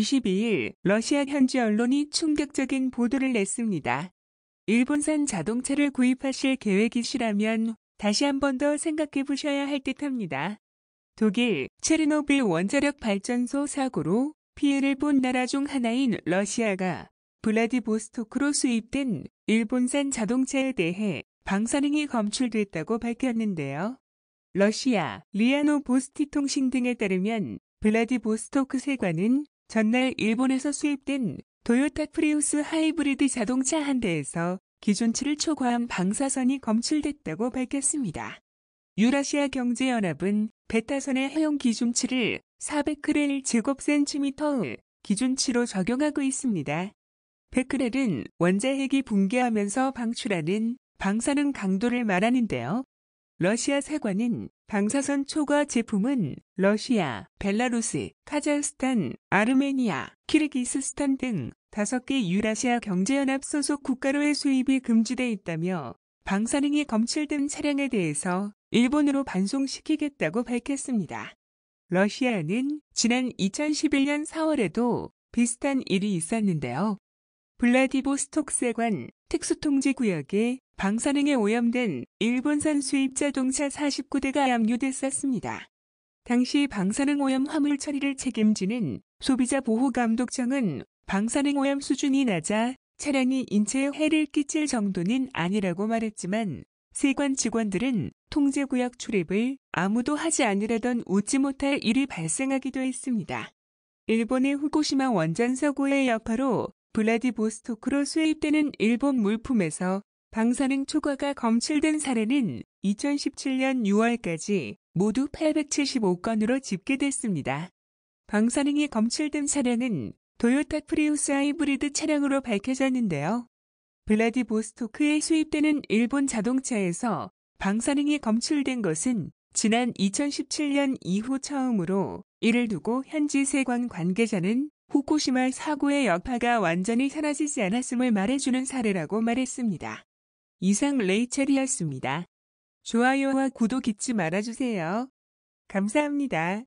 22일 러시아 현지 언론이 충격적인 보도를 냈습니다. 일본산 자동차를 구입하실 계획이시라면 다시 한번 더 생각해 보셔야 할 듯합니다. 독일 체르노빌 원자력 발전소 사고로 피해를 본 나라 중 하나인 러시아가 블라디보스토크로 수입된 일본산 자동차에 대해 방사능이 검출됐다고 밝혔는데요. 러시아 리아노 보스티 통신 등에 따르면 블라디보스토크 세관은 전날 일본에서 수입된 도요타 프리우스 하이브리드 자동차 한 대에서 기준치를 초과한 방사선이 검출됐다고 밝혔습니다. 유라시아 경제연합은 베타선의 해용 기준치를 400크렐 제곱센티미터의 기준치로 적용하고 있습니다. 100크렐은 원자핵이 붕괴하면서 방출하는 방사능 강도를 말하는데요. 러시아 사관은 방사선 초과 제품은 러시아, 벨라루스, 카자흐스탄, 아르메니아, 키르기스스탄 등 5개 유라시아 경제연합 소속 국가로의 수입이 금지돼 있다며 방사능이 검출된 차량에 대해서 일본으로 반송시키겠다고 밝혔습니다. 러시아는 지난 2011년 4월에도 비슷한 일이 있었는데요. 블라디보스톡 세관 특수통제구역에 방사능에 오염된 일본산 수입 자동차 49대가 압류됐었습니다. 당시 방사능 오염 화물 처리를 책임지는 소비자 보호감독청은 방사능 오염 수준이 낮아 차량이 인체에 해를 끼칠 정도는 아니라고 말했지만 세관 직원들은 통제구역 출입을 아무도 하지 않으려던 웃지 못할 일이 발생하기도 했습니다. 일본의 후쿠시마 원전 사고의 여파로 블라디보스토크로 수입되는 일본 물품에서 방사능 초과가 검출된 사례는 2017년 6월까지 모두 875건으로 집계됐습니다. 방사능이 검출된 차량은 도요타 프리우스 하이브리드 차량으로 밝혀졌는데요. 블라디보스토크에 수입되는 일본 자동차에서 방사능이 검출된 것은 지난 2017년 이후 처음으로 이를 두고 현지 세관 관계자는 후쿠시마 사고의 여파가 완전히 사라지지 않았음을 말해주는 사례라고 말했습니다. 이상 레이첼이었습니다. 좋아요와 구독 잊지 말아주세요. 감사합니다.